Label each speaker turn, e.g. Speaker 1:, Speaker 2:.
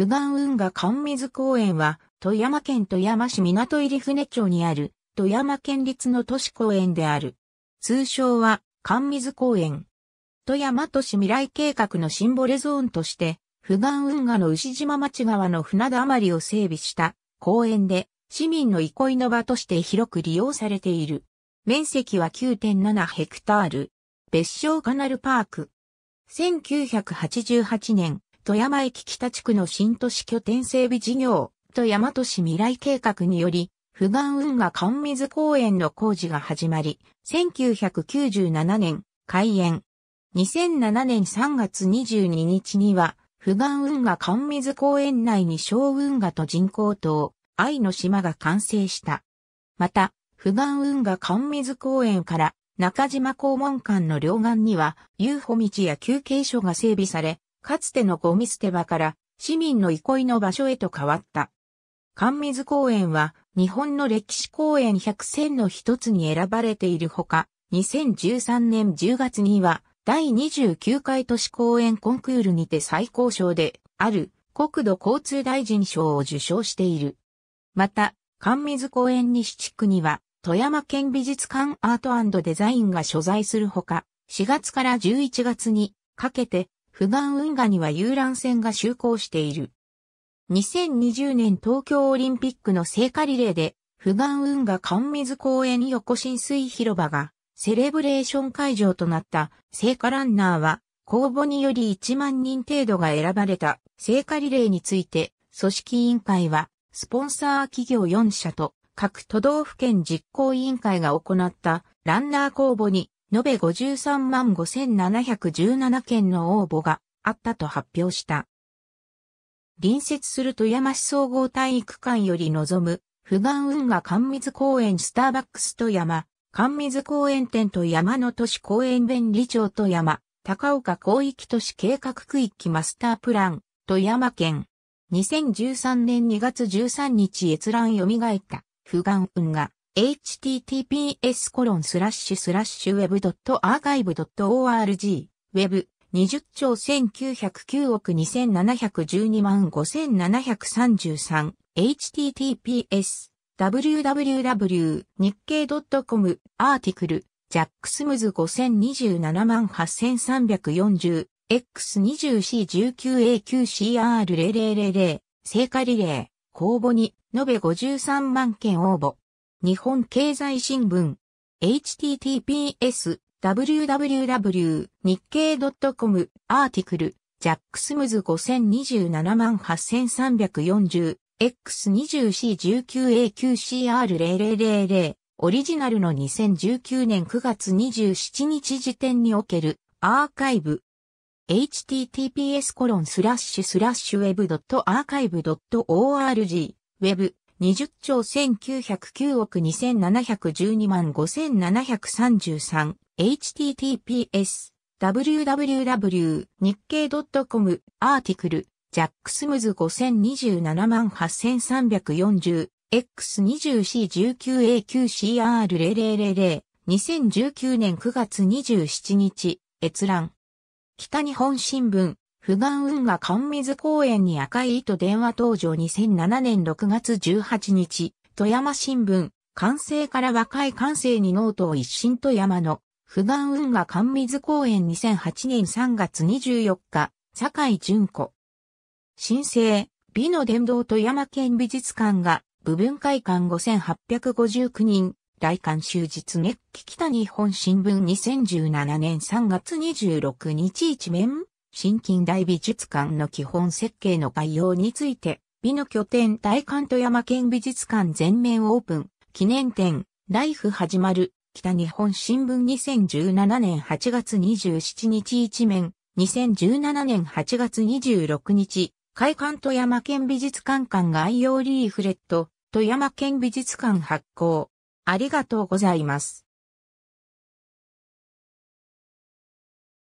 Speaker 1: 富岩運河関水公園は、富山県富山市港入船町にある、富山県立の都市公園である。通称は、関水公園。富山都市未来計画のシンボルゾーンとして、富岩運河の牛島町側の船田余りを整備した公園で、市民の憩いの場として広く利用されている。面積は9.7ヘクタール。別称カナルパーク。1988年、富山駅北地区の新都市拠点整備事業、富山都市未来計画により、富岩運河関水公園の工事が始まり、1997年開園。2007年3月22日には、富岩運河関水公園内に小運河と人工島、愛の島が完成した。また、富岩運河関水公園から中島公文館の両岸には、遊歩道や休憩所が整備され、かつてのゴミ捨て場から市民の憩いの場所へと変わった。関水公園は日本の歴史公園100選の一つに選ばれているほか、2013年10月には第29回都市公園コンクールにて最高賞である国土交通大臣賞を受賞している。また、関水公園西地区には富山県美術館アートデザインが所在するほか、4月から11月にかけて富岩運河には遊覧船が就航している。2020年東京オリンピックの聖火リレーで、富岩運河関水公園横浸水広場がセレブレーション会場となった聖火ランナーは公募により1万人程度が選ばれた聖火リレーについて組織委員会はスポンサー企業4社と各都道府県実行委員会が行ったランナー公募に延べ53万5717件の応募があったと発表した。隣接する富山市総合体育館より望む、富岩運河関水公園スターバックス富山、関水公園店と山の都市公園便利町富山、高岡広域都市計画区域マスタープラン、富山県。2013年2月13日閲覧蘇った、富岩運河。https コロンスラッシュスラッシュ web.archive.org web 20兆1909億2712万5733 https www 日経 .com アーティクルジャックスムズ5027万 8340x20c19a9cr0000 聖火リレー公募に延べ53万件応募日本経済新聞 https www 日経 .com アーティクルジャックスムズ5027万8 3 4 0 x 2 0 c 1 9 a q c r 0 0 0 0オリジナルの2019年9月27日時点におけるアーカイブ https コロンスラッシュスラッシュ web.archive.org web 20兆1909億2712万5733 https www 日経 .com アーティクルジャックスムズ5027万8 3 4 0 x 2 4 c 1 9 a q c r 0 0 0 0 2019年9月27日閲覧北日本新聞不願運河寒水公園に赤い糸電話登場2007年6月18日、富山新聞、完成から若い完成にノートを一新富山の、不願運河寒水公園2008年3月24日、坂井淳子。新生、美の殿堂富山県美術館が、部分会館5859人、来館終日月北日本新聞2017年3月26日一面新近代美術館の基本設計の概要について、美の拠点大関富山県美術館全面オープン、記念展、ライフ始まる、北日本新聞2017年8月27日一面、2017年8月26日、開館富山県美術館館概要リーフレット、富山県美術館発行。ありがとうございます。